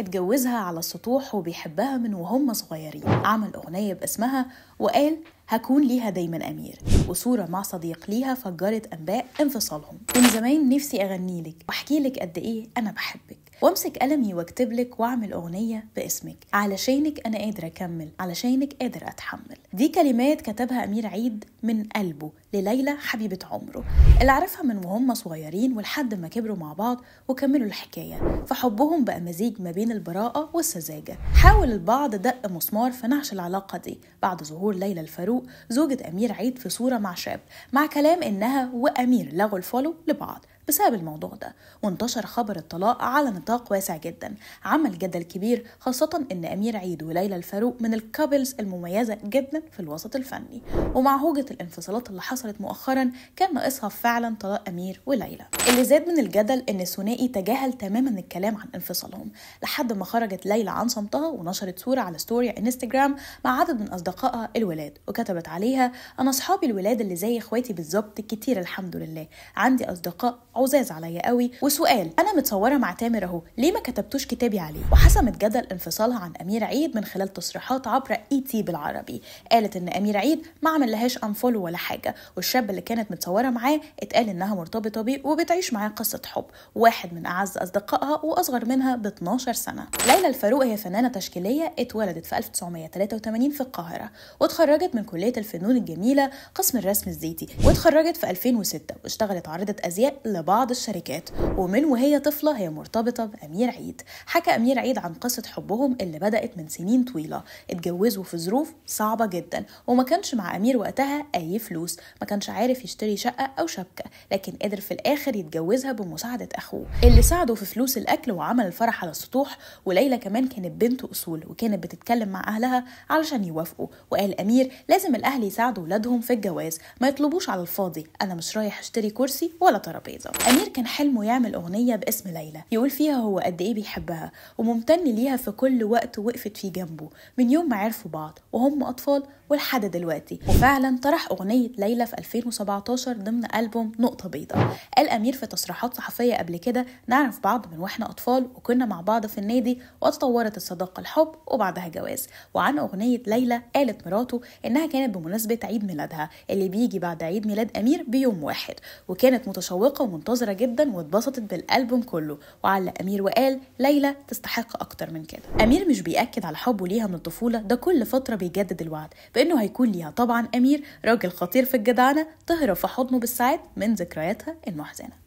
اتجوزها على السطوح وبيحبها من وهم صغيرين عمل أغنية باسمها وقال هكون ليها دايما أمير وصورة مع صديق ليها فجرت أنباء انفصالهم من زمان نفسي اغني لك واحكي لك قد إيه أنا بحبك وامسك قلمي واكتب لك واعمل أغنية باسمك علشانك أنا قادرة أكمل علشانك قادر أتحمل دي كلمات كتبها أمير عيد من قلبه لليلى حبيبة عمره اللي عرفها من وهم صغيرين ولحد ما كبروا مع بعض وكملوا الحكاية فحبهم بقى مزيج ما بين البراءة والسذاجة حاول البعض دق مسمار في نعش العلاقة دي بعد ظهور ليلى الفاروق فاروق زوجة أمير عيد في صورة مع شاب مع كلام إنها وأمير لغوا الفولو لبعض بسبب الموضوع ده وانتشر خبر الطلاق على نطاق واسع جدا عمل جدل كبير خاصة ان امير عيد وليلى الفاروق من الكابلز المميزة جدا في الوسط الفني ومع هوجة الانفصالات اللي حصلت مؤخرا كان ناقصها فعلا طلاق امير وليلى اللي زاد من الجدل ان الثنائي تجاهل تماما الكلام عن انفصالهم لحد ما خرجت ليلى عن صمتها ونشرت صورة على ستوري انستجرام مع عدد من اصدقائها الولاد وكتبت عليها انا اصحابي الولاد اللي زي اخواتي بالظبط كتير الحمد لله عندي اصدقاء عزاز عليا قوي وسؤال انا متصوره مع تامر اهو ليه ما كتبتوش كتابي عليه وحسمت جدل انفصالها عن امير عيد من خلال تصريحات عبر اي e تي بالعربي قالت ان امير عيد ما عمل لهاش انفولو ولا حاجه والشاب اللي كانت متصوره معاه اتقال انها مرتبطه بيه وبتعيش معاه قصه حب واحد من اعز اصدقائها واصغر منها ب 12 سنه ليلى الفاروق هي فنانه تشكيليه اتولدت في 1983 في القاهره واتخرجت من كليه الفنون الجميله قسم الرسم الزيتي واتخرجت في 2006 واشتغلت عارضه ازياء لبعض الشركات ومن وهي طفلة هي مرتبطة بأمير عيد حكى أمير عيد عن قصة حبهم اللي بدأت من سنين طويلة اتجوزوا في ظروف صعبة جدا وما كانش مع أمير وقتها أي فلوس ما كانش عارف يشتري شقة أو شبكة لكن قدر في الآخر يتجوزها بمساعدة أخوه اللي ساعده في فلوس الأكل وعمل الفرح على السطوح وليلى كمان كانت بنت أصول وكانت بتتكلم مع أهلها علشان يوافقوا وقال أمير لازم الأهل يساعدوا ولادهم في الجواز ما يطلبوش على الفاضي أنا مش رايح أشتري كرسي ولا ترابيزة أمير كان حلمه يعمل أغنية باسم ليلى يقول فيها هو قد إيه بيحبها وممتن ليها في كل وقت وقفت فيه جنبه من يوم ما عرفوا بعض وهم أطفال ولحد دلوقتي وفعلا طرح أغنية ليلى في 2017 ضمن ألبوم نقطة بيضاء قال أمير في تصريحات صحفية قبل كده نعرف بعض من وإحنا أطفال وكنا مع بعض في النادي وتطورت الصداقة الحب وبعدها جواز وعن أغنية ليلى قالت مراته إنها كانت بمناسبة عيد ميلادها اللي بيجي بعد عيد ميلاد أمير بيوم واحد وكانت متشوقة ومن منتظرة جدا واتبسطت بالألبوم كله وعلق أمير وقال ليلى تستحق أكتر من كده أمير مش بيأكد على حبه ليها من الطفولة ده كل فترة بيجدد الوعد بأنه هيكون ليها طبعا أمير راجل خطير في الجدعنة تهرب في حضنه بالساعات من ذكرياتها المحزنة